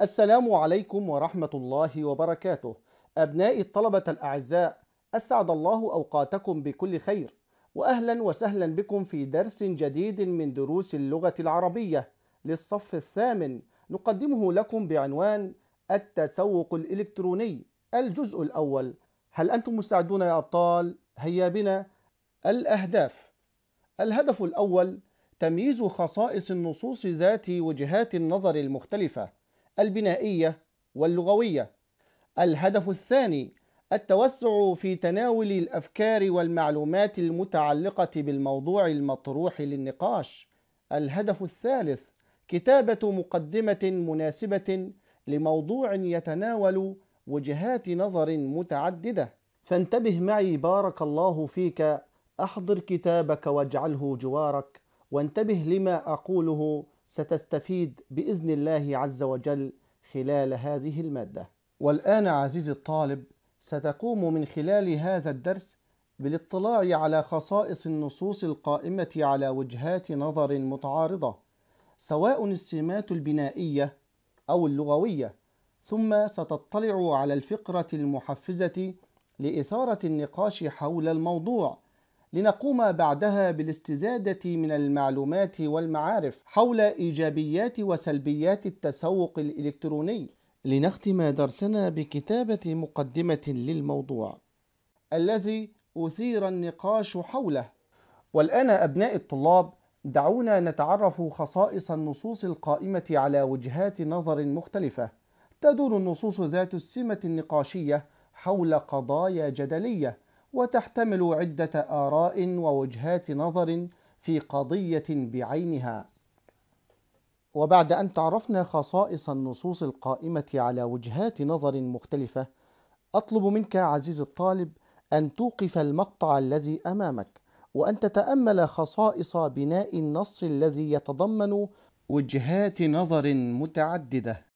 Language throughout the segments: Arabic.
السلام عليكم ورحمة الله وبركاته أبنائي الطلبة الأعزاء أسعد الله أوقاتكم بكل خير وأهلا وسهلا بكم في درس جديد من دروس اللغة العربية للصف الثامن نقدمه لكم بعنوان التسوق الإلكتروني الجزء الأول هل أنتم مستعدون يا أبطال؟ هيا بنا الأهداف الهدف الأول تمييز خصائص النصوص ذات وجهات النظر المختلفة البنائية واللغوية. الهدف الثاني التوسع في تناول الأفكار والمعلومات المتعلقة بالموضوع المطروح للنقاش. الهدف الثالث كتابة مقدمة مناسبة لموضوع يتناول وجهات نظر متعددة. فانتبه معي بارك الله فيك احضر كتابك واجعله جوارك وانتبه لما اقوله ستستفيد باذن الله عز وجل خلال هذه الماده والان عزيزي الطالب ستقوم من خلال هذا الدرس بالاطلاع على خصائص النصوص القائمه على وجهات نظر متعارضه سواء السمات البنائيه او اللغويه ثم ستطلع على الفقره المحفزه لاثاره النقاش حول الموضوع لنقوم بعدها بالاستزادة من المعلومات والمعارف حول إيجابيات وسلبيات التسوق الإلكتروني لنختم درسنا بكتابة مقدمة للموضوع الذي أثير النقاش حوله والآن أبناء الطلاب دعونا نتعرف خصائص النصوص القائمة على وجهات نظر مختلفة تدور النصوص ذات السمة النقاشية حول قضايا جدليه وتحتمل عدة آراء ووجهات نظر في قضية بعينها. وبعد أن تعرفنا خصائص النصوص القائمة على وجهات نظر مختلفة، أطلب منك عزيزي الطالب أن توقف المقطع الذي أمامك، وأن تتأمل خصائص بناء النص الذي يتضمن وجهات نظر متعددة.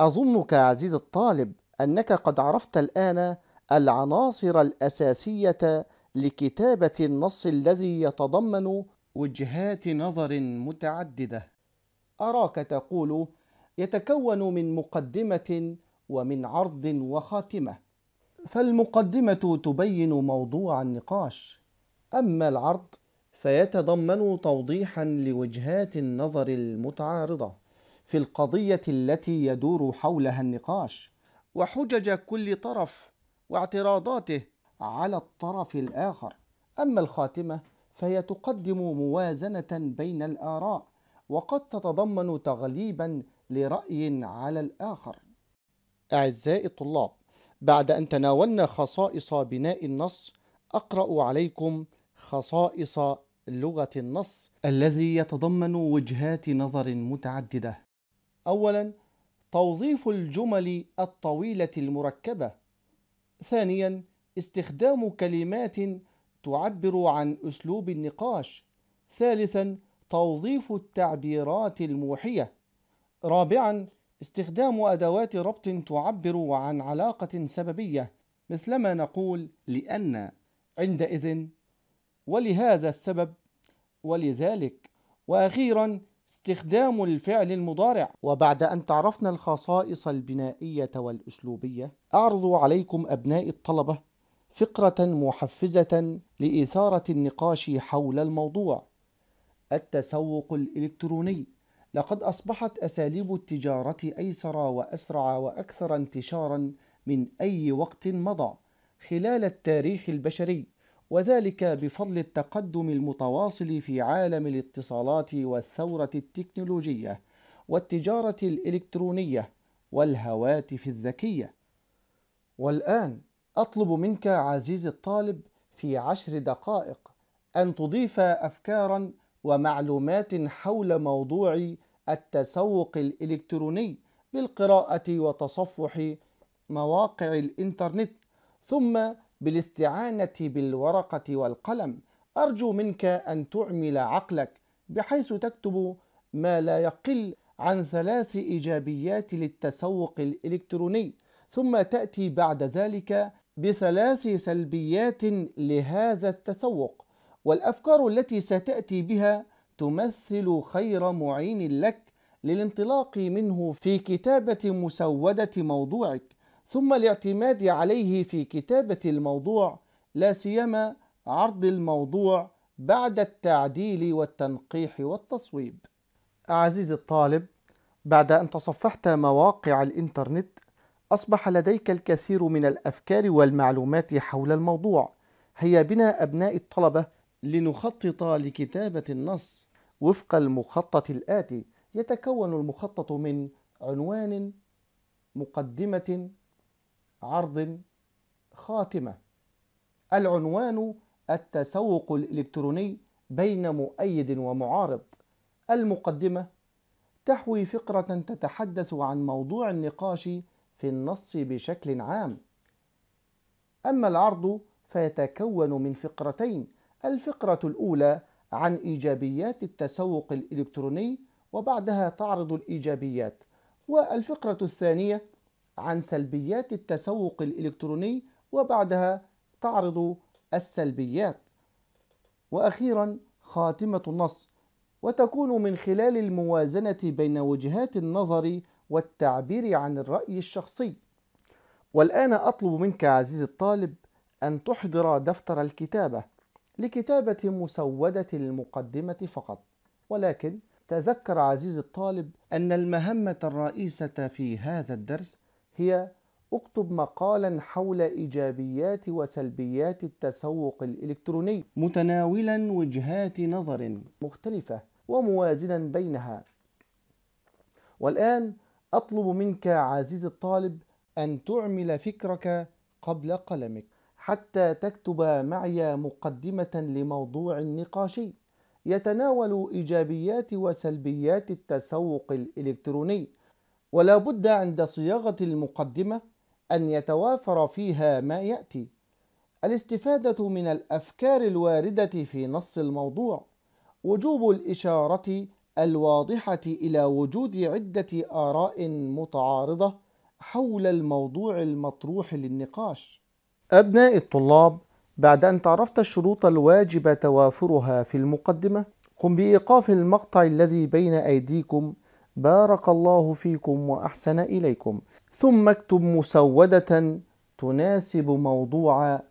أظنك عزيز الطالب أنك قد عرفت الآن العناصر الأساسية لكتابة النص الذي يتضمن وجهات نظر متعددة. أراك تقول: يتكون من مقدمة ومن عرض وخاتمة. فالمقدمة تبين موضوع النقاش، أما العرض فيتضمن توضيحا لوجهات النظر المتعارضة. في القضيه التي يدور حولها النقاش وحجج كل طرف واعتراضاته على الطرف الاخر اما الخاتمه فهي تقدم موازنه بين الاراء وقد تتضمن تغليبا لراي على الاخر اعزائي الطلاب بعد ان تناولنا خصائص بناء النص اقرا عليكم خصائص لغه النص الذي يتضمن وجهات نظر متعدده أولا توظيف الجمل الطويلة المركبة ثانيا استخدام كلمات تعبر عن أسلوب النقاش ثالثا توظيف التعبيرات الموحية رابعا استخدام أدوات ربط تعبر عن علاقة سببية مثلما نقول لأن عندئذ ولهذا السبب ولذلك وأخيرا استخدام الفعل المضارع وبعد أن تعرفنا الخصائص البنائية والأسلوبية أعرض عليكم أبناء الطلبة فقرة محفزة لإثارة النقاش حول الموضوع التسوق الإلكتروني لقد أصبحت أساليب التجارة أيسر وأسرع وأكثر انتشارا من أي وقت مضى خلال التاريخ البشري وذلك بفضل التقدم المتواصل في عالم الاتصالات والثوره التكنولوجيه والتجاره الالكترونيه والهواتف الذكيه والان اطلب منك عزيزي الطالب في عشر دقائق ان تضيف افكارا ومعلومات حول موضوع التسوق الالكتروني بالقراءه وتصفح مواقع الانترنت ثم بالاستعانه بالورقه والقلم ارجو منك ان تعمل عقلك بحيث تكتب ما لا يقل عن ثلاث ايجابيات للتسوق الالكتروني ثم تاتي بعد ذلك بثلاث سلبيات لهذا التسوق والافكار التي ستاتي بها تمثل خير معين لك للانطلاق منه في كتابه مسوده موضوعك ثم الاعتماد عليه في كتابة الموضوع لا سيما عرض الموضوع بعد التعديل والتنقيح والتصويب. عزيزي الطالب، بعد أن تصفحت مواقع الإنترنت، أصبح لديك الكثير من الأفكار والمعلومات حول الموضوع. هيا بنا أبناء الطلبة لنخطط لكتابة النص وفق المخطط الآتي. يتكون المخطط من عنوان، مقدمة، عرض خاتمة العنوان التسوق الإلكتروني بين مؤيد ومعارض المقدمة تحوي فقرة تتحدث عن موضوع النقاش في النص بشكل عام أما العرض فيتكون من فقرتين الفقرة الأولى عن إيجابيات التسوق الإلكتروني وبعدها تعرض الإيجابيات والفقرة الثانية عن سلبيات التسوق الإلكتروني وبعدها تعرض السلبيات وأخيرا خاتمة النص وتكون من خلال الموازنة بين وجهات النظر والتعبير عن الرأي الشخصي والآن أطلب منك عزيزي الطالب أن تحضر دفتر الكتابة لكتابة مسودة المقدمة فقط ولكن تذكر عزيزي الطالب أن المهمة الرئيسة في هذا الدرس هي اكتب مقالا حول ايجابيات وسلبيات التسوق الالكتروني متناولا وجهات نظر مختلفه وموازنا بينها والان اطلب منك عزيزي الطالب ان تعمل فكرك قبل قلمك حتى تكتب معي مقدمه لموضوع نقاشي يتناول ايجابيات وسلبيات التسوق الالكتروني ولا بد عند صياغة المقدمة أن يتوافر فيها ما يأتي الاستفادة من الأفكار الواردة في نص الموضوع وجوب الإشارة الواضحة إلى وجود عدة آراء متعارضة حول الموضوع المطروح للنقاش. أبناء الطلاب، بعد أن تعرفت الشروط الواجب توافرها في المقدمة، قم بإيقاف المقطع الذي بين أيديكم بارك الله فيكم واحسن اليكم ثم اكتب مسوده تناسب موضوع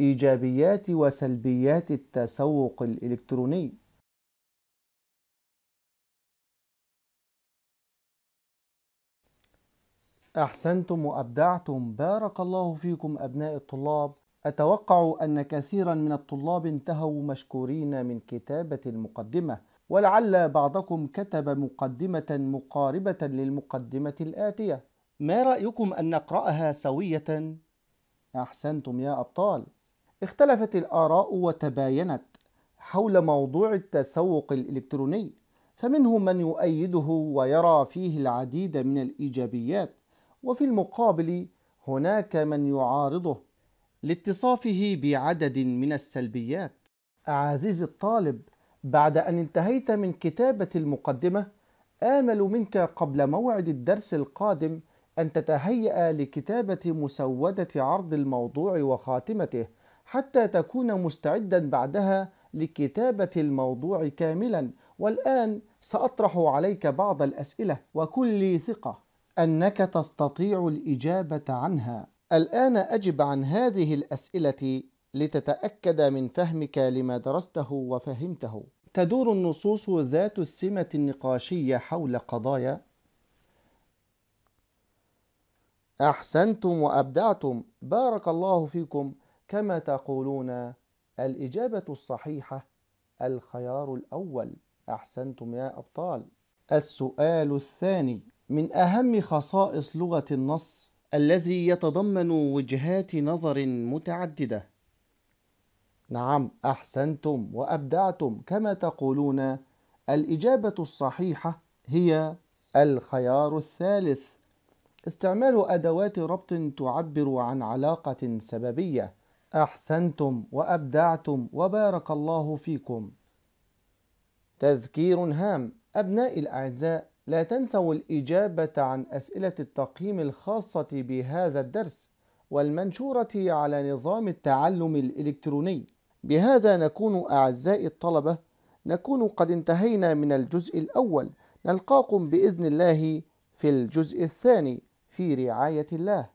ايجابيات وسلبيات التسوق الالكتروني احسنتم وابدعتم بارك الله فيكم ابناء الطلاب اتوقع ان كثيرا من الطلاب انتهوا مشكورين من كتابه المقدمه ولعل بعضكم كتب مقدمة مقاربة للمقدمة الآتية ما رأيكم أن نقرأها سوية؟ أحسنتم يا أبطال اختلفت الآراء وتباينت حول موضوع التسوق الإلكتروني فمنهم من يؤيده ويرى فيه العديد من الإيجابيات وفي المقابل هناك من يعارضه لاتصافه بعدد من السلبيات عزيزي الطالب بعد أن انتهيت من كتابة المقدمة آمل منك قبل موعد الدرس القادم أن تتهيأ لكتابة مسودة عرض الموضوع وخاتمته حتى تكون مستعدا بعدها لكتابة الموضوع كاملا والآن سأطرح عليك بعض الأسئلة وكن لي ثقة أنك تستطيع الإجابة عنها الآن أجب عن هذه الأسئلة لتتأكد من فهمك لما درسته وفهمته. تدور النصوص ذات السمة النقاشية حول قضايا أحسنتم وأبدعتم بارك الله فيكم كما تقولون الإجابة الصحيحة الخيار الأول أحسنتم يا أبطال السؤال الثاني من أهم خصائص لغة النص الذي يتضمن وجهات نظر متعددة نعم احسنتم وابدعتم كما تقولون الاجابه الصحيحه هي الخيار الثالث استعمال ادوات ربط تعبر عن علاقه سببيه احسنتم وابدعتم وبارك الله فيكم تذكير هام ابنائي الاعزاء لا تنسوا الاجابه عن اسئله التقييم الخاصه بهذا الدرس والمنشوره على نظام التعلم الالكتروني بهذا نكون أعزائي الطلبة نكون قد انتهينا من الجزء الأول نلقاكم بإذن الله في الجزء الثاني في رعاية الله